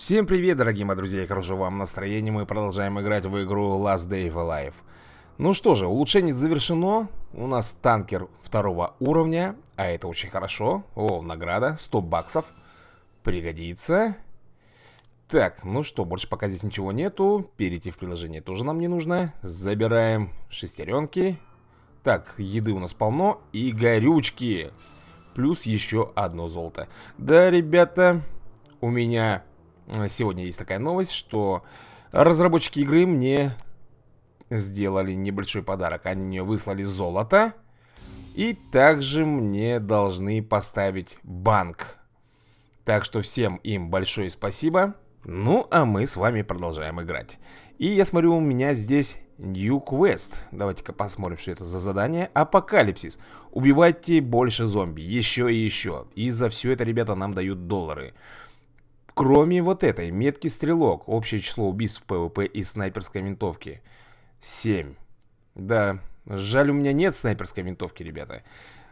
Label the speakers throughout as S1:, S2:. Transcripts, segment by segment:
S1: Всем привет, дорогие мои друзья, я хорошо вам настроения, мы продолжаем играть в игру Last Day of Life. Ну что же, улучшение завершено, у нас танкер второго уровня, а это очень хорошо. О, награда, 100 баксов, пригодится. Так, ну что, больше пока здесь ничего нету, перейти в приложение тоже нам не нужно. Забираем шестеренки. Так, еды у нас полно и горючки. Плюс еще одно золото. Да, ребята, у меня Э, сегодня есть такая новость, что разработчики игры мне сделали небольшой подарок. Они мне выслали золото. И также мне должны поставить банк. Так что всем им большое спасибо. Ну, а мы с вами продолжаем играть. И я смотрю, у меня здесь New Quest. Давайте-ка посмотрим, что это за задание. Апокалипсис. Убивайте больше зомби. Еще и еще. И за все это, ребята, нам дают доллары. Доллары. Кроме вот этой, метки стрелок, общее число убийств в ПВП и снайперской винтовки. 7. Да, жаль, у меня нет снайперской винтовки, ребята.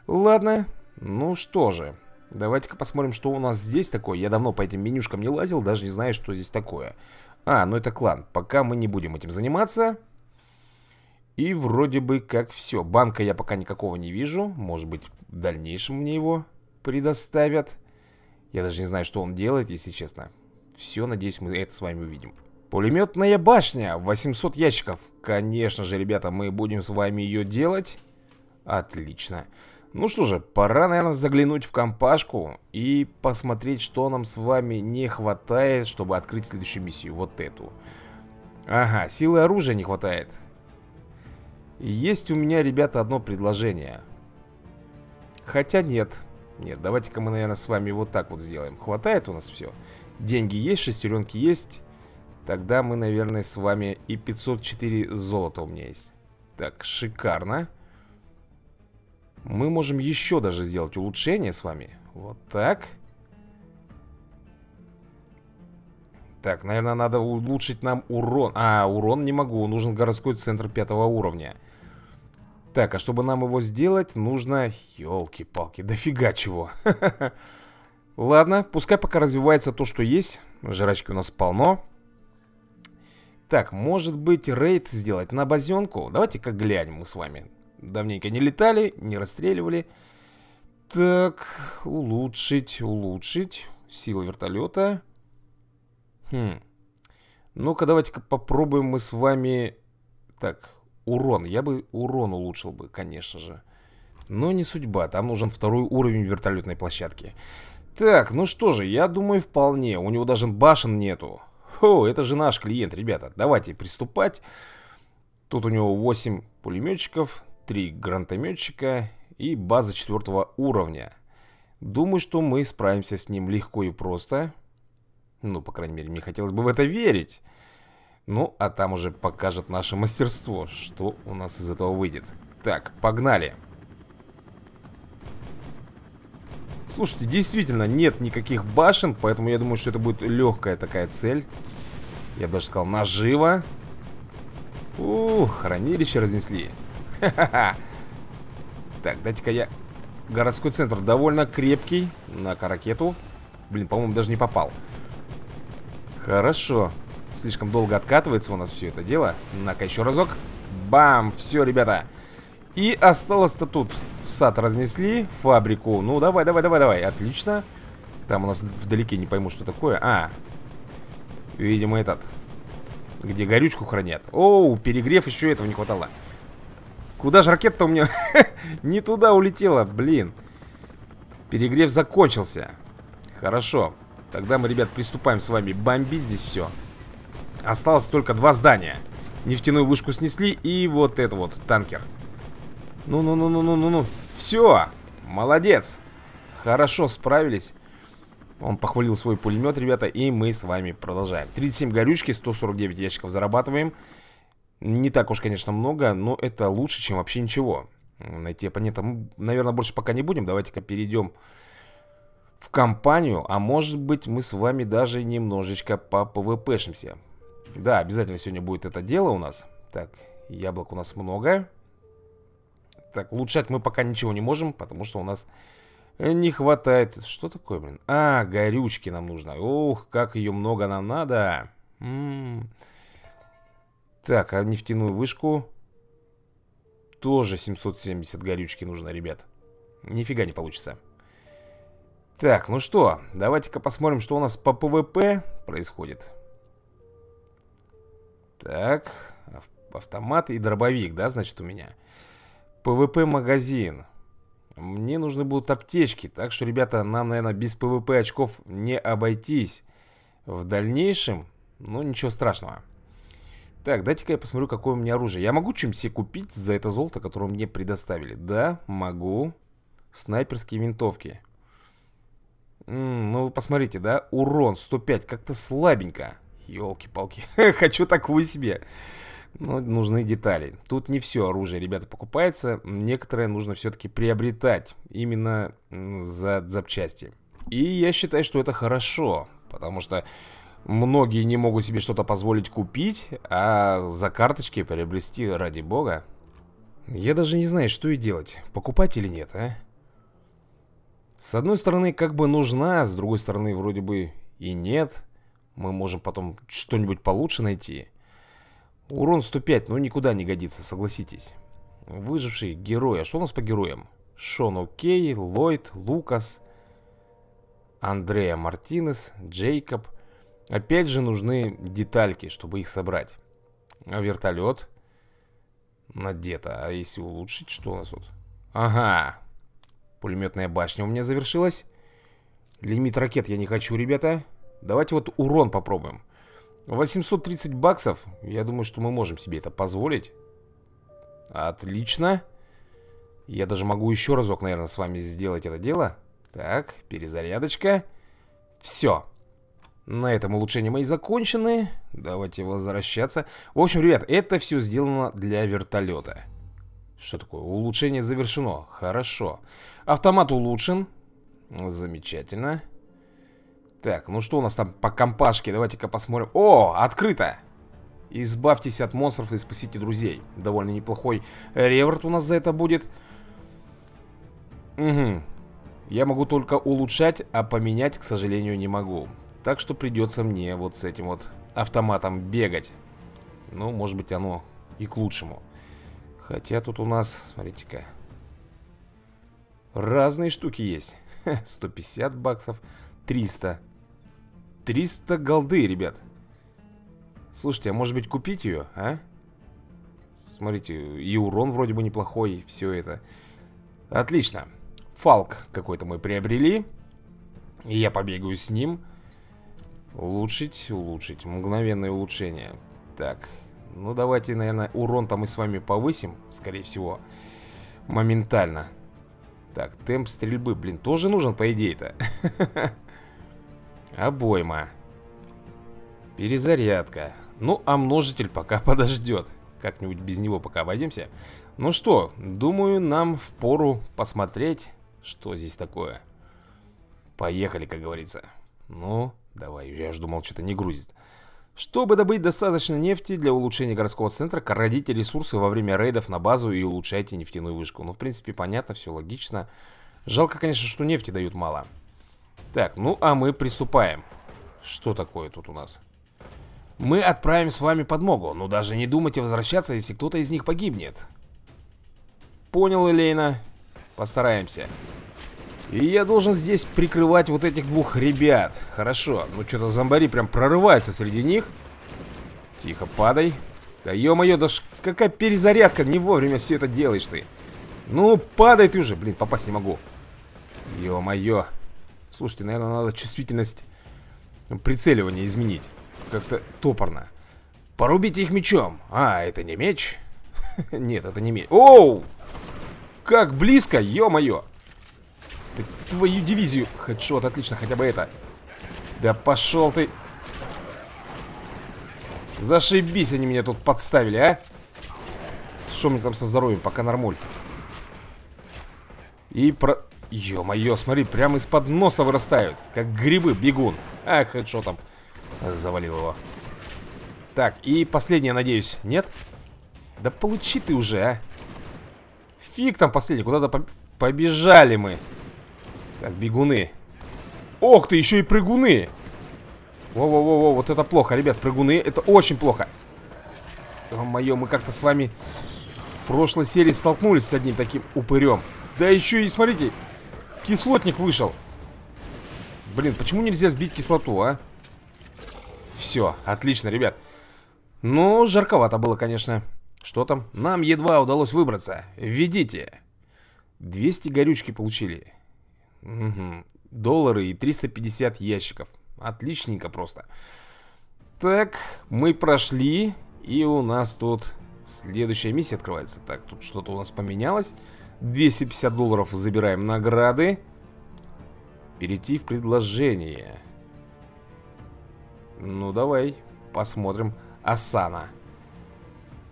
S1: Ладно, ну что же. Давайте-ка посмотрим, что у нас здесь такое. Я давно по этим менюшкам не лазил, даже не знаю, что здесь такое. А, ну это клан. Пока мы не будем этим заниматься. И вроде бы как все. Банка я пока никакого не вижу. Может быть, в дальнейшем мне его предоставят. Я даже не знаю, что он делает, если честно. Все, надеюсь, мы это с вами увидим. Пулеметная башня, 800 ящиков. Конечно же, ребята, мы будем с вами ее делать. Отлично. Ну что же, пора, наверное, заглянуть в компашку и посмотреть, что нам с вами не хватает, чтобы открыть следующую миссию. Вот эту. Ага, силы оружия не хватает. Есть у меня, ребята, одно предложение. Хотя нет. Нет, давайте-ка мы, наверное, с вами вот так вот сделаем. Хватает у нас все? Деньги есть, шестеренки есть. Тогда мы, наверное, с вами и 504 золота у меня есть. Так, шикарно. Мы можем еще даже сделать улучшение с вами. Вот так. Так, наверное, надо улучшить нам урон. А, урон не могу. Нужен городской центр пятого уровня. Так, а чтобы нам его сделать, нужно... Ёлки-палки, дофига чего. Ладно, пускай пока развивается то, что есть. Жрачки у нас полно. Так, может быть, рейд сделать на базенку? Давайте-ка глянем мы с вами. Давненько не летали, не расстреливали. Так, улучшить, улучшить. Сила вертолета. Хм. Ну-ка, давайте-ка попробуем мы с вами... Так, Урон, я бы урон улучшил бы, конечно же Но не судьба, там нужен второй уровень вертолетной площадки Так, ну что же, я думаю вполне У него даже башен нету О, это же наш клиент, ребята Давайте приступать Тут у него 8 пулеметчиков 3 гранатометчика И база 4 уровня Думаю, что мы справимся с ним легко и просто Ну, по крайней мере, мне хотелось бы в это верить ну, а там уже покажет наше мастерство, что у нас из этого выйдет. Так, погнали. Слушайте, действительно, нет никаких башен, поэтому я думаю, что это будет легкая такая цель. Я бы даже сказал, наживо. Ух, хранилище разнесли. Ха-ха-ха. Так, дайте-ка я... Городской центр довольно крепкий. на ракету. Блин, по-моему, даже не попал. Хорошо. Слишком долго откатывается у нас все это дело. На-ка еще разок. Бам! Все, ребята. И осталось-то тут. Сад разнесли, фабрику. Ну, давай, давай, давай, давай. Отлично. Там у нас вдалеке не пойму, что такое. А, видимо, этот. Где горючку хранят. Оу, перегрев, еще этого не хватало. Куда же ракета-то у меня? не туда улетела, блин. Перегрев закончился. Хорошо. Тогда мы, ребят, приступаем с вами бомбить здесь все. Все. Осталось только два здания. Нефтяную вышку снесли и вот это вот, танкер. Ну-ну-ну-ну-ну-ну-ну. Все, молодец. Хорошо справились. Он похвалил свой пулемет, ребята, и мы с вами продолжаем. 37 горючки, 149 ящиков зарабатываем. Не так уж, конечно, много, но это лучше, чем вообще ничего. Найти оппонента мы, наверное, больше пока не будем. Давайте-ка перейдем в компанию, а может быть мы с вами даже немножечко по попвпшимся. Да, обязательно сегодня будет это дело у нас. Так, яблок у нас много. Так, улучшать мы пока ничего не можем, потому что у нас э, не хватает. Что такое, блин? А, горючки нам нужно. Ух, как ее много нам надо. М -м -м. Так, а нефтяную вышку тоже 770 горючки нужно, ребят. Нифига не получится. Так, ну что, давайте-ка посмотрим, что у нас по ПВП происходит. Так, автомат и дробовик, да, значит, у меня. ПВП-магазин. Мне нужны будут аптечки, так что, ребята, нам, наверное, без ПВП очков не обойтись. В дальнейшем, ну, ничего страшного. Так, дайте-ка я посмотрю, какое у меня оружие. Я могу чем-нибудь себе купить за это золото, которое мне предоставили? Да, могу. Снайперские винтовки. М -м, ну, вы посмотрите, да? Урон 105, как-то слабенько. Елки-палки, хочу такую себе. Но нужны детали. Тут не все оружие, ребята, покупается. Некоторое нужно все-таки приобретать именно за запчасти. И я считаю, что это хорошо, потому что многие не могут себе что-то позволить купить, а за карточки приобрести ради бога. Я даже не знаю, что и делать, покупать или нет, а? С одной стороны, как бы нужна, с другой стороны, вроде бы и нет. Мы можем потом что-нибудь получше найти. Урон 105, ну никуда не годится, согласитесь. Выживший, герой. А что у нас по героям? Шон Окей, Ллойд, Лукас, Андреа, Мартинес, Джейкоб. Опять же нужны детальки, чтобы их собрать. А вертолет? Надето. А если улучшить, что у нас тут? Ага. Пулеметная башня у меня завершилась. Лимит ракет я не хочу, ребята. Ребята. Давайте вот урон попробуем. 830 баксов. Я думаю, что мы можем себе это позволить. Отлично. Я даже могу еще разок, наверное, с вами сделать это дело. Так, перезарядочка. Все. На этом улучшения мои закончены. Давайте возвращаться. В общем, ребят, это все сделано для вертолета. Что такое? Улучшение завершено. Хорошо. Автомат улучшен. Замечательно. Замечательно. Так, ну что у нас там по компашке? Давайте-ка посмотрим. О, открыто! Избавьтесь от монстров и спасите друзей. Довольно неплохой реверт у нас за это будет. Угу. Я могу только улучшать, а поменять, к сожалению, не могу. Так что придется мне вот с этим вот автоматом бегать. Ну, может быть, оно и к лучшему. Хотя тут у нас, смотрите-ка, разные штуки есть. 150 баксов, 300. 300 голды, ребят. Слушайте, а может быть купить ее, а? Смотрите, и урон вроде бы неплохой, и все это. Отлично. Фалк какой-то мы приобрели. И я побегаю с ним. Улучшить, улучшить. Мгновенное улучшение. Так, ну давайте, наверное, урон там мы с вами повысим, скорее всего, моментально. Так, темп стрельбы, блин, тоже нужен, по идее-то. Обойма. Перезарядка. Ну, а множитель пока подождет. Как-нибудь без него пока обойдемся. Ну что, думаю, нам впору посмотреть, что здесь такое. Поехали, как говорится. Ну, давай, я же думал, что-то не грузит. Чтобы добыть достаточно нефти для улучшения городского центра, крадите ресурсы во время рейдов на базу и улучшайте нефтяную вышку. Ну, в принципе, понятно, все логично. Жалко, конечно, что нефти дают мало. Так, ну а мы приступаем. Что такое тут у нас? Мы отправим с вами подмогу, но даже не думайте возвращаться, если кто-то из них погибнет. Понял, Элейна. Постараемся. И я должен здесь прикрывать вот этих двух ребят. Хорошо. Ну что-то зомбари прям прорываются среди них. Тихо, падай. Да ё-моё, да ж какая перезарядка. Не вовремя все это делаешь ты. Ну, падай ты уже. Блин, попасть не могу. Ё-моё. Слушайте, наверное, надо чувствительность ну, прицеливания изменить. Как-то топорно. Порубите их мечом. А, это не меч? Нет, это не меч. Оу! Как близко, ё-моё! твою дивизию. Хедшот, отлично, хотя бы это. Да пошел ты. Зашибись, они меня тут подставили, а? Что мне там со здоровьем, пока нормуль. И про... Ё-моё, смотри, прямо из-под носа вырастают. Как грибы, бегун. Ах, хедшотом. Завалил его. Так, и последнее, надеюсь, нет? Да получи ты уже, а. Фиг там последний, куда-то по побежали мы. Так, бегуны. Ох ты, еще и прыгуны. Во-во-во-во, вот это плохо, ребят, прыгуны. Это очень плохо. Ё-моё, мы как-то с вами в прошлой серии столкнулись с одним таким упырем. Да еще и, смотрите, Кислотник вышел. Блин, почему нельзя сбить кислоту, а? Все, отлично, ребят. Но ну, жарковато было, конечно. Что там? Нам едва удалось выбраться. Введите. 200 горючки получили. Угу. Доллары и 350 ящиков. Отличненько просто. Так, мы прошли. И у нас тут следующая миссия открывается. Так, тут что-то у нас поменялось. 250 долларов забираем награды. Перейти в предложение. Ну, давай, посмотрим. Асана.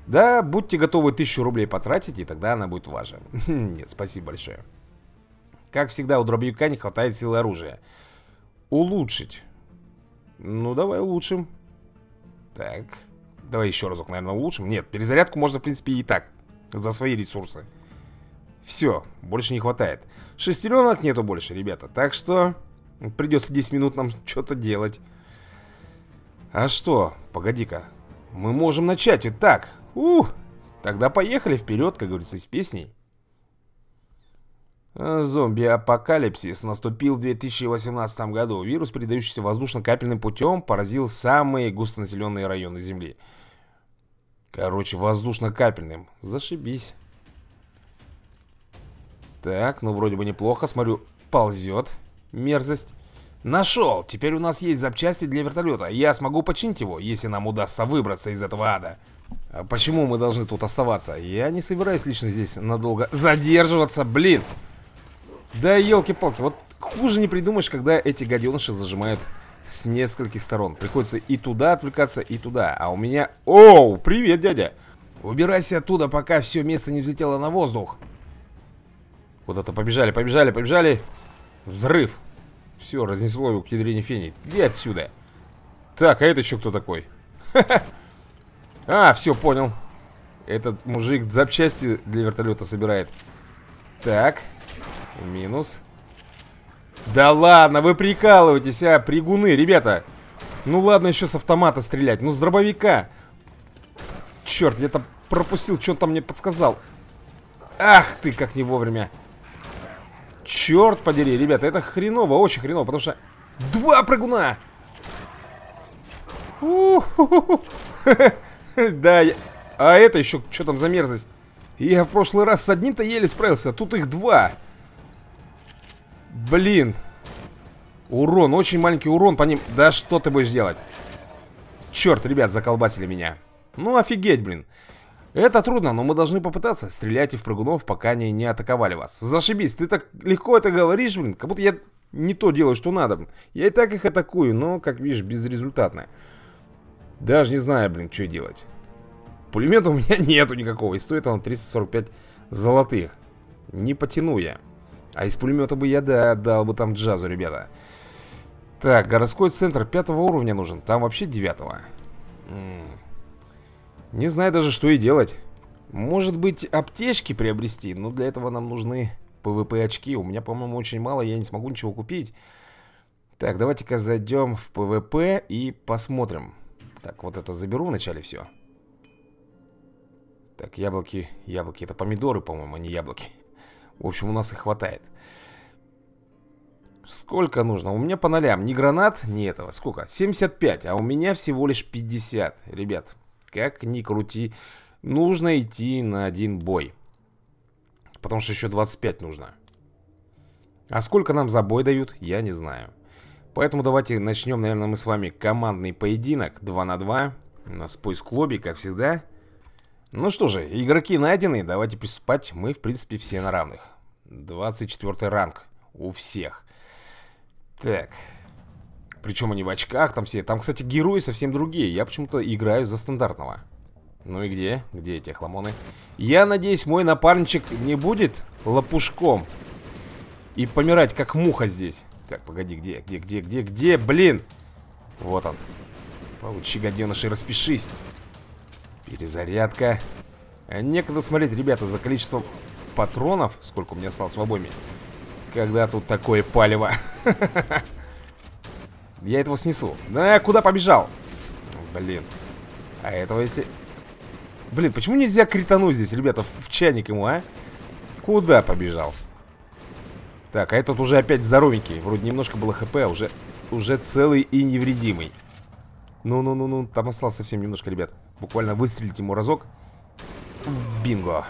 S1: Да, будьте готовы 1000 рублей потратить, и тогда она будет ваша. Нет, спасибо большое. Как всегда, у дробовика не хватает силы оружия. Улучшить. Ну, давай улучшим. Так. Давай еще разок, наверное, улучшим. Нет, перезарядку можно, в принципе, и так. За свои ресурсы. Все, больше не хватает. Шестеренок нету больше, ребята. Так что придется 10 минут нам что-то делать. А что? Погоди-ка. Мы можем начать. Итак, ух, тогда поехали вперед, как говорится, с песней. Э, зомби-апокалипсис наступил в 2018 году. Вирус, передающийся воздушно-капельным путем, поразил самые густонаселенные районы Земли. Короче, воздушно-капельным. Зашибись. Так, ну вроде бы неплохо. Смотрю, ползет. Мерзость. Нашел! Теперь у нас есть запчасти для вертолета. Я смогу починить его, если нам удастся выбраться из этого ада. А почему мы должны тут оставаться? Я не собираюсь лично здесь надолго задерживаться, блин! Да елки-палки, вот хуже не придумаешь, когда эти гаденыши зажимают с нескольких сторон. Приходится и туда отвлекаться, и туда. А у меня... Оу, привет, дядя! Убирайся оттуда, пока все место не взлетело на воздух. Куда-то побежали, побежали, побежали. Взрыв. Все, разнесло его к ядрине фени. Иди отсюда. Так, а это еще кто такой? Ха -ха. А, все, понял. Этот мужик запчасти для вертолета собирает. Так. Минус. Да ладно, вы прикалываетесь, а, пригуны, ребята. Ну ладно, еще с автомата стрелять. Ну, с дробовика. Черт, я там пропустил, что он там мне подсказал. Ах ты, как не вовремя. Черт подери, ребята, это хреново, очень хреново, потому что два прыгуна! Да, а это еще, что там за мерзость? Я в прошлый раз с одним-то еле справился, тут их два. Блин. Урон, очень маленький урон по ним. Да что ты будешь делать? Черт, ребят, заколбасили меня. Ну, офигеть, блин. Это трудно, но мы должны попытаться. Стреляйте в прыгунов, пока они не атаковали вас. Зашибись, ты так легко это говоришь, блин, как будто я не то делаю, что надо. Я и так их атакую, но, как видишь, безрезультатно. Даже не знаю, блин, что делать. Пулемета у меня нету никакого, и стоит он 345 золотых. Не потяну я. А из пулемета бы я, да, дал бы там джазу, ребята. Так, городской центр пятого уровня нужен, там вообще девятого. М не знаю даже, что и делать. Может быть, аптечки приобрести, но для этого нам нужны ПВП-очки. У меня, по-моему, очень мало, я не смогу ничего купить. Так, давайте-ка зайдем в ПВП и посмотрим. Так, вот это заберу вначале все. Так, яблоки, яблоки. Это помидоры, по-моему, а не яблоки. В общем, у нас их хватает. Сколько нужно? У меня по нолям. Ни гранат, ни этого. Сколько? 75, а у меня всего лишь 50. Ребят, как ни крути, нужно идти на один бой. Потому что еще 25 нужно. А сколько нам за бой дают, я не знаю. Поэтому давайте начнем, наверное, мы с вами командный поединок 2 на 2. У нас поиск лобби, как всегда. Ну что же, игроки найдены, давайте приступать. Мы, в принципе, все на равных. 24 ранг у всех. Так, причем они в очках там все. Там, кстати, герои совсем другие. Я почему-то играю за стандартного. Ну и где? Где эти хламоны? Я надеюсь, мой напарничек не будет лопушком. И помирать, как муха здесь. Так, погоди, где, где, где, где, где, блин? Вот он. Получи, гаденыш, и распишись. Перезарядка. А некогда смотреть, ребята, за количество патронов, сколько у меня осталось в обойме. Когда тут такое палево. Я этого снесу. Да, куда побежал? Блин. А этого если... Блин, почему нельзя критануть здесь, ребята, в чайник ему, а? Куда побежал? Так, а этот уже опять здоровенький. Вроде немножко было хп, а уже, уже целый и невредимый. Ну-ну-ну-ну, там осталось совсем немножко, ребят. Буквально выстрелить ему разок. Бинго.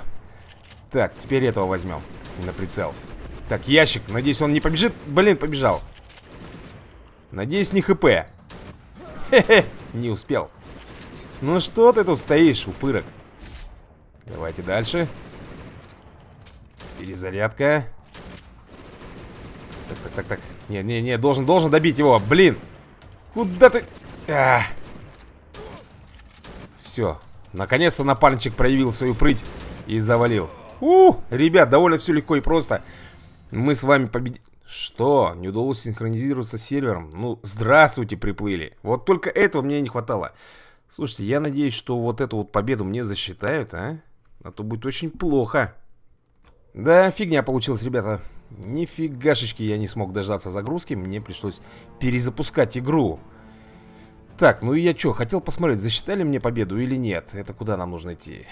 S1: Так, теперь этого возьмем на прицел. Так, ящик. Надеюсь, он не побежит. Блин, побежал. Надеюсь, не хп. Хе-хе, не успел. Ну что ты тут стоишь, упырок? Давайте дальше. Перезарядка. Так, так, так, так. Не, не, не, должен, должен добить его. Блин. Куда ты? А. Все. Наконец-то напарничек проявил свою прыть и завалил. У, ребят, довольно все легко и просто. Мы с вами победили. Что? Не удалось синхронизироваться с сервером? Ну, здравствуйте, приплыли. Вот только этого мне не хватало. Слушайте, я надеюсь, что вот эту вот победу мне засчитают, а? А то будет очень плохо. Да, фигня получилась, ребята. Нифигашечки я не смог дождаться загрузки. Мне пришлось перезапускать игру. Так, ну и я что, хотел посмотреть, засчитали мне победу или нет? Это куда нам нужно идти?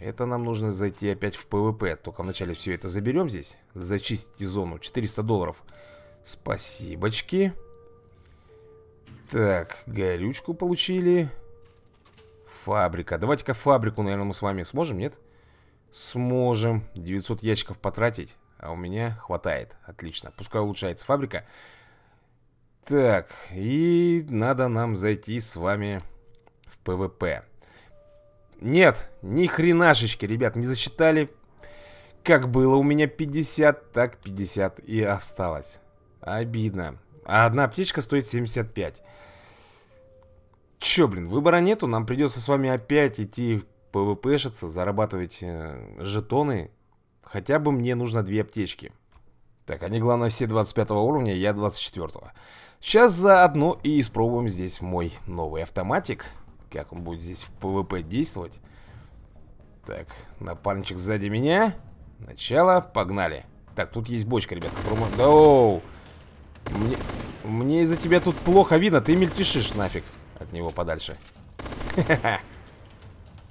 S1: Это нам нужно зайти опять в ПВП. Только вначале все это заберем здесь. Зачистить зону. 400 долларов. Спасибочки. Так, горючку получили. Фабрика. Давайте-ка фабрику, наверное, мы с вами сможем, нет? Сможем. 900 ящиков потратить. А у меня хватает. Отлично. Пускай улучшается фабрика. Так, и надо нам зайти с вами в ПВП. Нет, ни хренашечки, ребят, не засчитали. Как было у меня 50, так 50 и осталось. Обидно. А одна аптечка стоит 75. Че, блин, выбора нету. Нам придется с вами опять идти пвпшиться, зарабатывать э, жетоны. Хотя бы мне нужно две аптечки. Так, они, главное, все 25 уровня, я 24. -го. Сейчас заодно и испробуем здесь мой новый автоматик. Как он будет здесь в ПВП действовать? Так, напарничек сзади меня. Начало, погнали. Так, тут есть бочка, ребят, которую Мне, мне из-за тебя тут плохо видно, ты мельтешишь нафиг от него подальше.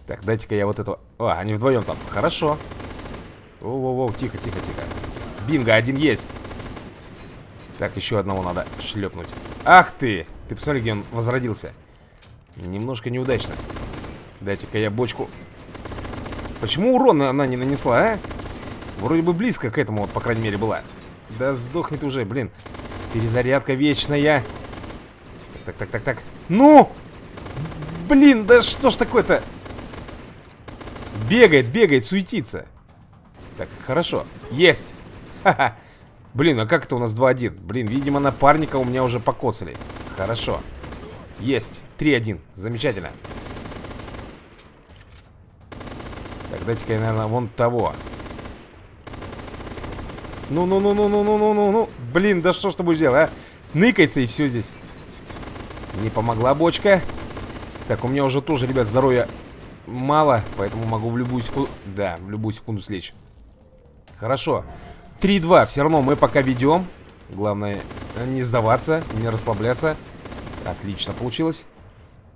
S1: Так, дайте-ка я вот этого... О, они вдвоем там. Хорошо. Воу-воу-воу, тихо, тихо, тихо. Бинго, один есть. Так, еще одного надо шлепнуть. Ах ты! Ты посмотри, где он возродился. Немножко неудачно. Дайте-ка я бочку. Почему урона она не нанесла, а? Вроде бы близко к этому, вот, по крайней мере, была. Да сдохнет уже, блин. Перезарядка вечная. Так, так, так, так, Ну! Блин, да что ж такое-то? Бегает, бегает, суетится. Так, хорошо. Есть! Ха-ха. Блин, а как это у нас 2-1? Блин, видимо, напарника у меня уже покоцали. Хорошо. Хорошо. Есть. 3-1. Замечательно. Так, дайте-ка я, наверное, вон того. Ну-ну-ну-ну-ну-ну-ну-ну-ну. Блин, да что ж ты будешь делать, а? Ныкается и все здесь. Не помогла бочка. Так, у меня уже тоже, ребят, здоровья мало, поэтому могу в любую секунду... Да, в любую секунду слечь. Хорошо. 3-2. Все равно мы пока ведем. Главное э, не сдаваться, не расслабляться. Отлично получилось.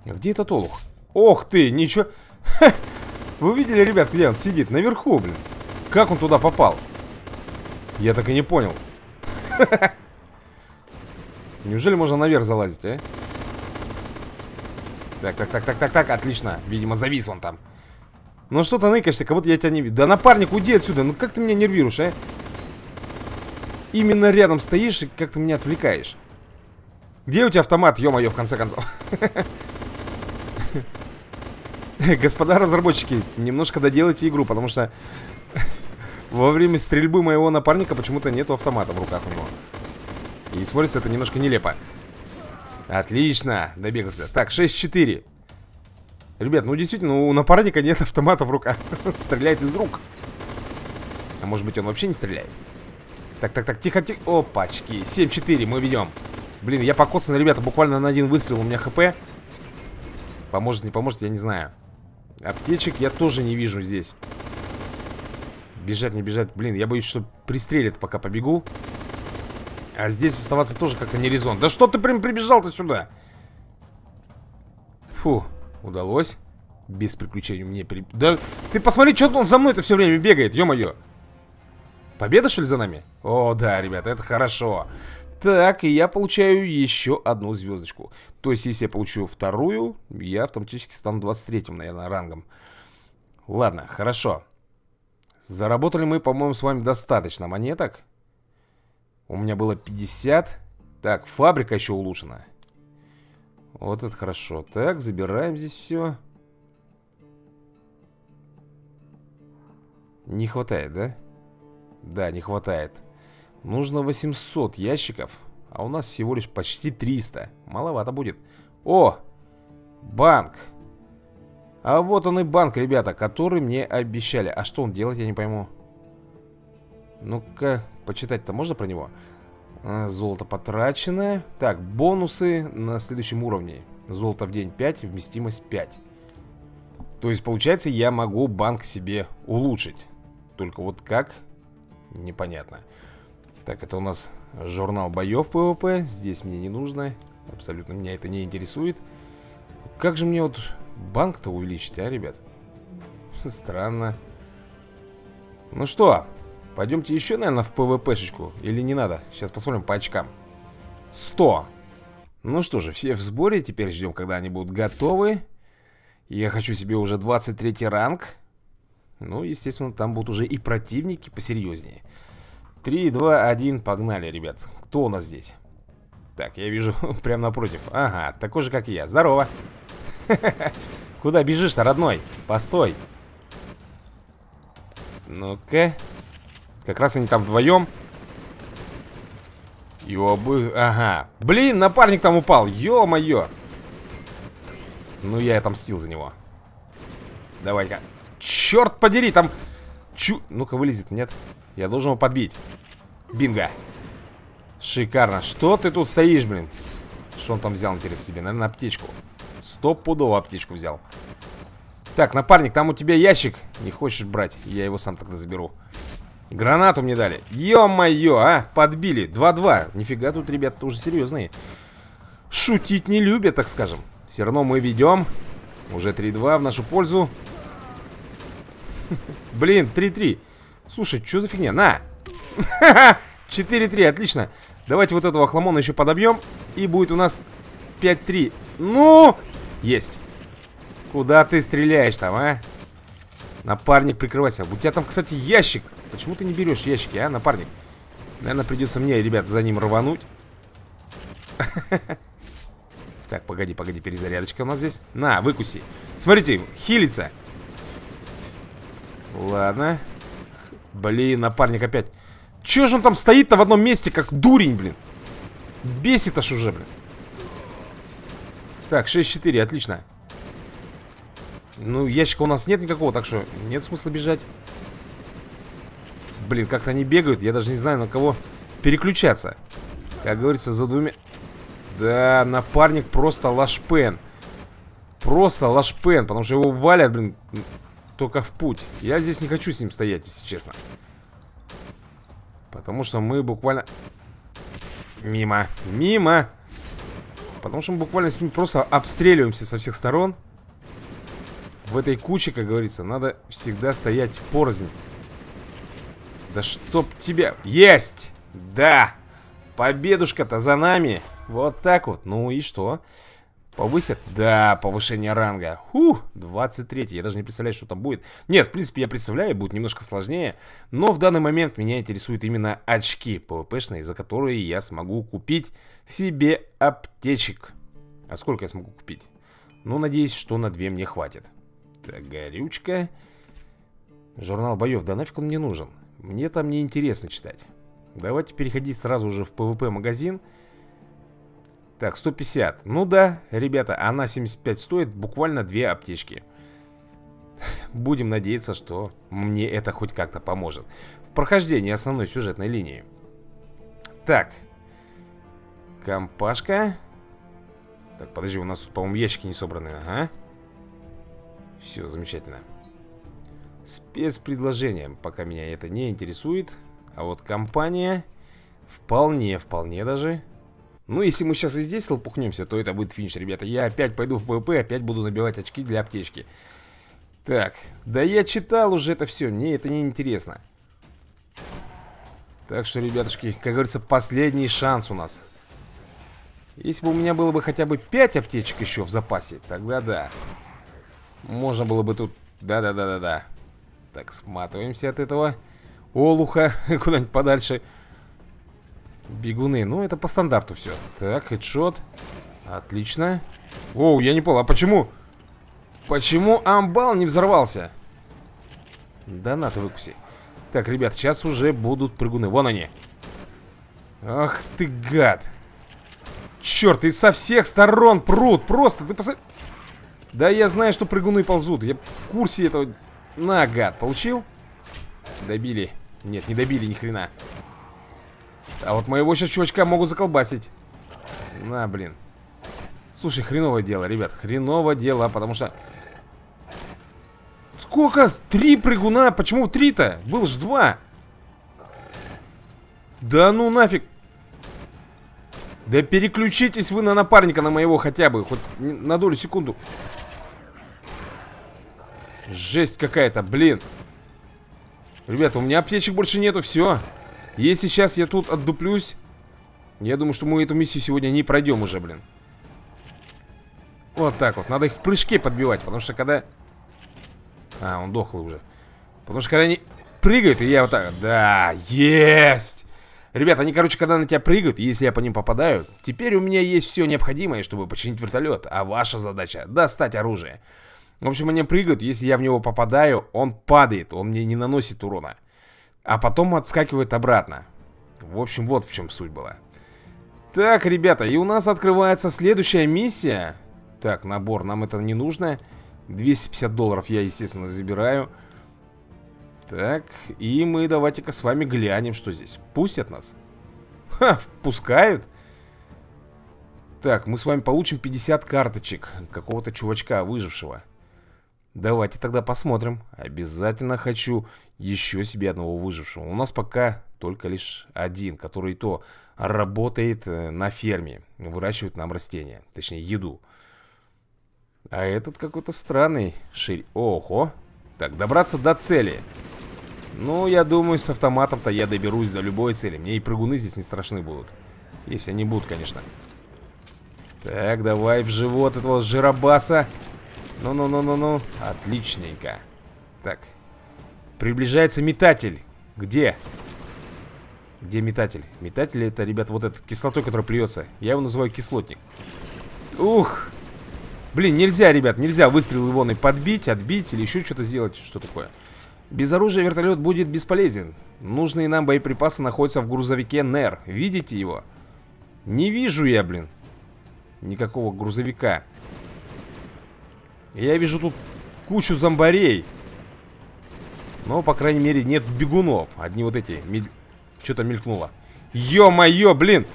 S1: Где этот олух? Ох ты, ничего... Ха! Вы видели, ребят, где он сидит? Наверху, блин. Как он туда попал? Я так и не понял. Неужели можно наверх залазить, а? Так, так, так, так, так, так, отлично. Видимо, завис он там. Ну что ты ныкаешься, как будто я тебя не вижу. Да напарник, уйди отсюда. Ну как ты меня нервируешь, а? Именно рядом стоишь и как ты меня отвлекаешь. Где у тебя автомат, ё-моё, в конце концов? Господа разработчики, немножко доделайте игру, потому что во время стрельбы моего напарника почему-то нету автомата в руках у него. И смотрится это немножко нелепо. Отлично, добегался. Так, 6-4. Ребят, ну действительно, у напарника нет автомата в руках. Стреляет из рук. А может быть он вообще не стреляет? Так, так, так, тихо, тихо. Опачки. 7-4, мы ведем. Блин, я покоцан, ребята, буквально на один выстрел у меня хп. Поможет, не поможет, я не знаю. Аптечек я тоже не вижу здесь. Бежать, не бежать. Блин, я боюсь, что пристрелят, пока побегу. А здесь оставаться тоже как-то не резон. Да что ты прям прибежал-то сюда? Фу, удалось. Без приключений мне при... Да ты посмотри, что он за мной-то все время бегает, ё-моё. Победа, что ли, за нами? О, да, ребята, это хорошо. Так, и я получаю еще одну звездочку. То есть, если я получу вторую, я автоматически стану 23-м, наверное, рангом. Ладно, хорошо. Заработали мы, по-моему, с вами достаточно монеток. У меня было 50. Так, фабрика еще улучшена. Вот это хорошо. Так, забираем здесь все. Не хватает, да? Да, не хватает. Нужно 800 ящиков, а у нас всего лишь почти 300. Маловато будет. О! Банк! А вот он и банк, ребята, который мне обещали. А что он делает, я не пойму. Ну-ка, почитать-то можно про него? А, золото потрачено. Так, бонусы на следующем уровне. Золото в день 5, вместимость 5. То есть, получается, я могу банк себе улучшить. Только вот как? Непонятно. Непонятно. Так, это у нас журнал боев ПВП. Здесь мне не нужно. Абсолютно меня это не интересует. Как же мне вот банк-то увеличить, а, ребят? Странно. Ну что, пойдемте еще, наверное, в ПВПшечку. Или не надо? Сейчас посмотрим по очкам. 100. Ну что же, все в сборе. Теперь ждем, когда они будут готовы. Я хочу себе уже 23 ранг. Ну, естественно, там будут уже и противники посерьезнее. 3, 2, 1, погнали, ребят. Кто у нас здесь? Так, я вижу, прям напротив. Ага, такой же, как и я. Здорово. Куда бежишь-то, родной? Постой. Ну-ка. Как раз они там вдвоем. И обы... Ага. Блин, напарник там упал. Ё-моё. Ну, я отомстил за него. Давай-ка. Черт подери, там... Чу... Ну-ка, вылезет, нет? Нет. Я должен его подбить. Бинго. Шикарно. Что ты тут стоишь, блин? Что он там взял, интересно себе? Наверное, аптечку. Стопудово аптечку взял. Так, напарник, там у тебя ящик. Не хочешь брать? Я его сам тогда заберу. Гранату мне дали. Ё-моё, а? Подбили. 2-2. Нифига тут ребята тоже серьезные. Шутить не любят, так скажем. Все равно мы ведем. Уже 3-2 в нашу пользу. Блин, 3-3. Слушай, что за фигня? На! 4-3, отлично. Давайте вот этого хламона еще подобьем. И будет у нас 5-3. Ну! Есть. Куда ты стреляешь там, а? Напарник, прикрывайся. У тебя там, кстати, ящик. Почему ты не берешь ящики, а, напарник? Наверное, придется мне, ребят, за ним рвануть. Так, погоди, погоди, перезарядочка у нас здесь. На, выкуси. Смотрите, хилится. Ладно. Блин, напарник опять. Че же он там стоит-то в одном месте, как дурень, блин? Бесит аж уже, блин. Так, 6-4, отлично. Ну, ящика у нас нет никакого, так что нет смысла бежать. Блин, как-то они бегают, я даже не знаю, на кого переключаться. Как говорится, за двумя... Да, напарник просто лашпен. Просто лашпен, потому что его валят, блин, только в путь. Я здесь не хочу с ним стоять, если честно. Потому что мы буквально... Мимо. Мимо. Потому что мы буквально с ним просто обстреливаемся со всех сторон. В этой куче, как говорится, надо всегда стоять порознь. Да чтоб тебя... Есть! Да! Победушка-то за нами! Вот так вот. Ну и что? Что? Повысят? Да, повышение ранга. Фух, 23 -й. Я даже не представляю, что там будет. Нет, в принципе, я представляю, будет немножко сложнее. Но в данный момент меня интересуют именно очки ПВПшные, за которые я смогу купить себе аптечек. А сколько я смогу купить? Ну, надеюсь, что на две мне хватит. Так, горючка. Журнал боев, да нафиг он мне нужен? Мне там не интересно читать. Давайте переходить сразу же в ПВП-магазин. магазин так, 150. Ну да, ребята, она 75 стоит, буквально две аптечки. Будем надеяться, что мне это хоть как-то поможет. В прохождении основной сюжетной линии. Так. Компашка. Так, подожди, у нас тут, по-моему, ящики не собраны. Ага. Все, замечательно. Спецпредложение. Пока меня это не интересует. А вот компания... Вполне, вполне даже... Ну, если мы сейчас и здесь лопухнемся, то это будет финиш, ребята. Я опять пойду в ПВП, опять буду набивать очки для аптечки. Так, да я читал уже это все, мне это не интересно. Так что, ребятушки, как говорится, последний шанс у нас. Если бы у меня было бы хотя бы 5 аптечек еще в запасе, тогда да. Можно было бы тут... Да-да-да-да-да. Так, сматываемся от этого олуха куда-нибудь подальше. Подальше. Бегуны. Ну, это по стандарту все. Так, хедшот. Отлично. Оу, я не понял, а почему? Почему амбал не взорвался? Да на Донат выкуси. Так, ребят, сейчас уже будут прыгуны. Вон они. Ах ты гад. Черт, и со всех сторон прут. Просто ты посмотри. Да я знаю, что прыгуны ползут. Я в курсе этого. На, гад, получил? Добили. Нет, не добили ни хрена. А вот моего сейчас чувачка могут заколбасить. На, блин. Слушай, хреновое дело, ребят. Хреновое дело, потому что... Сколько? Три прыгуна? Почему три-то? Было ж два. Да ну нафиг. Да переключитесь вы на напарника, на моего хотя бы. Хоть на долю секунду. Жесть какая-то, блин. Ребят, у меня аптечек больше нету, Все. Если сейчас я тут отдуплюсь, я думаю, что мы эту миссию сегодня не пройдем уже, блин. Вот так вот. Надо их в прыжке подбивать, потому что когда... А, он дохлый уже. Потому что когда они прыгают, и я вот так... Да, есть! Ребята, они, короче, когда на тебя прыгают, если я по ним попадаю, теперь у меня есть все необходимое, чтобы починить вертолет, а ваша задача — достать оружие. В общем, они прыгают, если я в него попадаю, он падает, он мне не наносит урона а потом отскакивает обратно. В общем, вот в чем суть была. Так, ребята, и у нас открывается следующая миссия. Так, набор, нам это не нужно. 250 долларов я, естественно, забираю. Так, и мы давайте-ка с вами глянем, что здесь. Пустят нас? Ха, впускают? Так, мы с вами получим 50 карточек какого-то чувачка, выжившего. Давайте тогда посмотрим. Обязательно хочу еще себе одного выжившего. У нас пока только лишь один, который то работает э, на ферме, выращивает нам растения, точнее еду. А этот какой-то странный ширь... Охо! Так, добраться до цели. Ну, я думаю, с автоматом-то я доберусь до любой цели. Мне и прыгуны здесь не страшны будут. Если они будут, конечно. Так, давай в живот этого жиробаса. Ну-ну-ну-ну-ну. Отличненько. Так, Приближается метатель. Где? Где метатель? Метатель это, ребят, вот этот кислотой, который плюется. Я его называю кислотник. Ух! Блин, нельзя, ребят, нельзя выстрел его и подбить, отбить или еще что-то сделать. Что такое? Без оружия вертолет будет бесполезен. Нужные нам боеприпасы находятся в грузовике НЕР. Видите его? Не вижу я, блин. Никакого грузовика. Я вижу тут кучу зомбарей. Но, по крайней мере, нет бегунов. Одни вот эти. Мель... Что-то мелькнуло. Ё-моё, блин!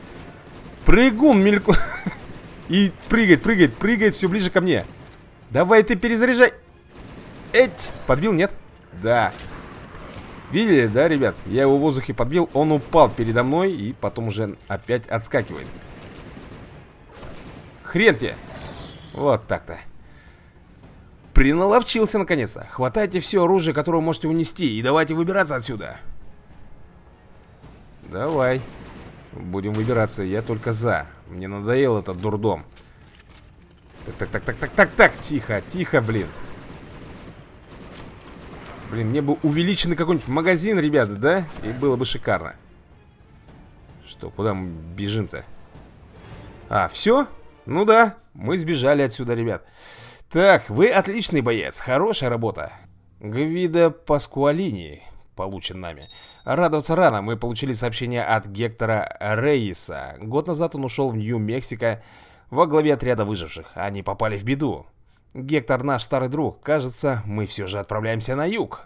S1: Прыгун мелькнул. И прыгает, прыгает, прыгает все ближе ко мне. Давай ты перезаряжай. Эть! Подбил, нет? Да. Видели, да, ребят? Я его в воздухе подбил, он упал передо мной и потом уже опять отскакивает. Хрен тебе. Вот так-то. Приналовчился наконец-то. Хватайте все оружие, которое можете унести, и давайте выбираться отсюда. Давай. Будем выбираться, я только за. Мне надоел этот дурдом. Так, так, так, так, так, так, так, тихо, тихо, блин. Блин, мне бы увеличенный какой-нибудь магазин, ребята, да? И было бы шикарно. Что, куда мы бежим-то? А, все? Ну да, мы сбежали отсюда, ребят. Так, вы отличный боец, хорошая работа. Гвида Паскуалини получен нами. Радоваться рано, мы получили сообщение от Гектора Рейса. Год назад он ушел в Нью-Мексико во главе отряда выживших. Они попали в беду. Гектор наш старый друг. Кажется, мы все же отправляемся на юг.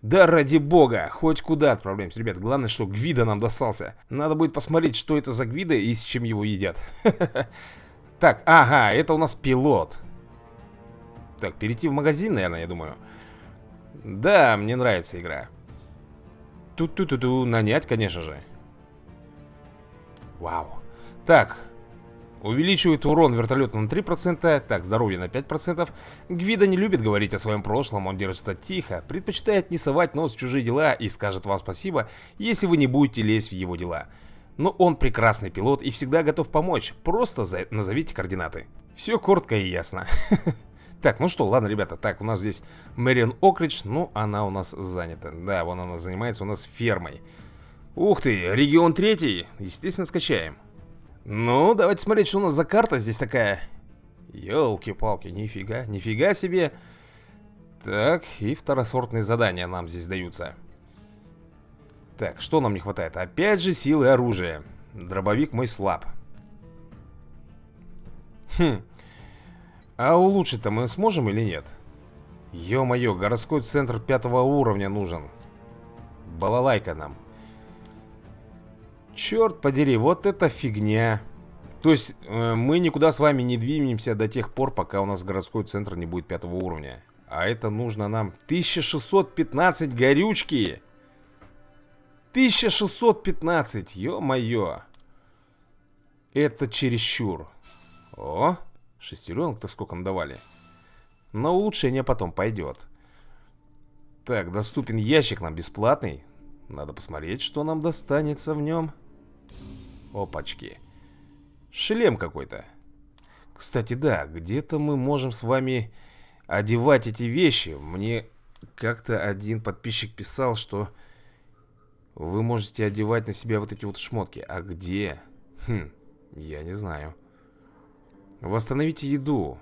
S1: Да ради бога, хоть куда отправляемся, ребят. Главное, что Гвида нам достался. Надо будет посмотреть, что это за Гвида и с чем его едят. Так, ага, это у нас пилот. Так, перейти в магазин, наверное, я думаю. Да, мне нравится игра. Тут-ту-ту-ту, нанять, конечно же. Вау. Так, увеличивает урон вертолета на 3%, так, здоровье на 5%. Гвида не любит говорить о своем прошлом, он держится тихо, предпочитает не совать нос в чужие дела и скажет вам спасибо, если вы не будете лезть в его дела. Но он прекрасный пилот и всегда готов помочь, просто назовите координаты. Все коротко и ясно. Так, ну что, ладно, ребята, так, у нас здесь Мэрион Окрич, ну, она у нас занята. Да, вон она занимается у нас фермой. Ух ты, регион третий, естественно, скачаем. Ну, давайте смотреть, что у нас за карта здесь такая. ёлки палки нифига, нифига себе. Так, и второсортные задания нам здесь даются. Так, что нам не хватает? Опять же силы оружия. Дробовик мой слаб. Хм, а улучшить-то мы сможем или нет? Ё-моё, городской центр пятого уровня нужен. Балалайка нам. Черт подери, вот это фигня. То есть э, мы никуда с вами не двинемся до тех пор, пока у нас городской центр не будет пятого уровня. А это нужно нам 1615 горючки. 1615, ё-моё. Это чересчур. О, Шестеренок-то сколько надавали. Но улучшение потом пойдет. Так, доступен ящик нам бесплатный. Надо посмотреть, что нам достанется в нем. Опачки. Шлем какой-то. Кстати, да, где-то мы можем с вами одевать эти вещи. Мне как-то один подписчик писал, что вы можете одевать на себя вот эти вот шмотки. А где? Хм, я не знаю. Восстановите еду.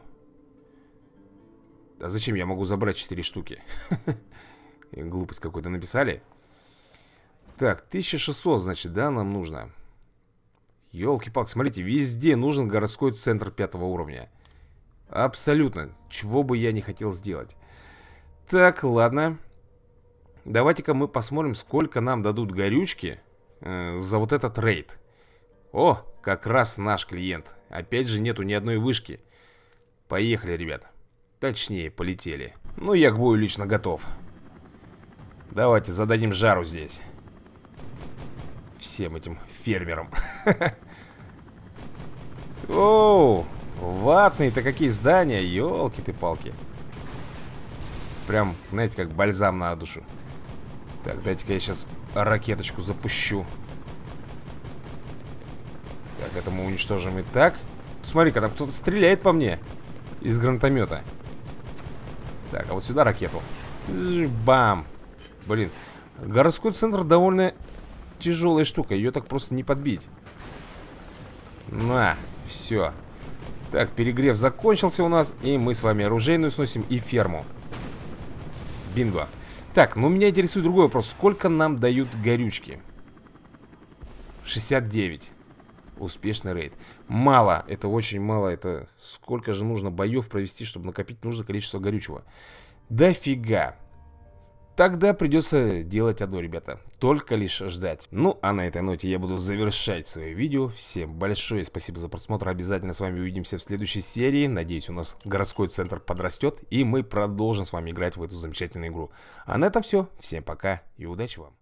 S1: А зачем я могу забрать 4 штуки? Глупость какую-то написали. Так, 1600, значит, да, нам нужно. ёлки палки смотрите, везде нужен городской центр пятого уровня. Абсолютно. Чего бы я не хотел сделать. Так, ладно. Давайте-ка мы посмотрим, сколько нам дадут горючки э, за вот этот рейд. О, как раз наш клиент. Опять же, нету ни одной вышки. Поехали, ребят. Точнее, полетели. Ну, я к бою лично готов. Давайте зададим жару здесь. Всем этим фермерам. Оу, ватные-то какие здания, елки ты палки. Прям, знаете, как бальзам на душу. Так, дайте-ка я сейчас ракеточку запущу. Так, это мы уничтожим и так. Смотри-ка, там кто-то стреляет по мне из гранатомета. Так, а вот сюда ракету. Бам! Блин, городской центр довольно тяжелая штука. Ее так просто не подбить. На, все. Так, перегрев закончился у нас. И мы с вами оружейную сносим и ферму. Бинго. Так, ну меня интересует другой вопрос. Сколько нам дают горючки? 69. Успешный рейд. Мало, это очень мало. Это сколько же нужно боев провести, чтобы накопить нужное количество горючего. Дофига. Тогда придется делать одно, ребята. Только лишь ждать. Ну, а на этой ноте я буду завершать свое видео. Всем большое спасибо за просмотр. Обязательно с вами увидимся в следующей серии. Надеюсь, у нас городской центр подрастет. И мы продолжим с вами играть в эту замечательную игру. А на этом все. Всем пока и удачи вам.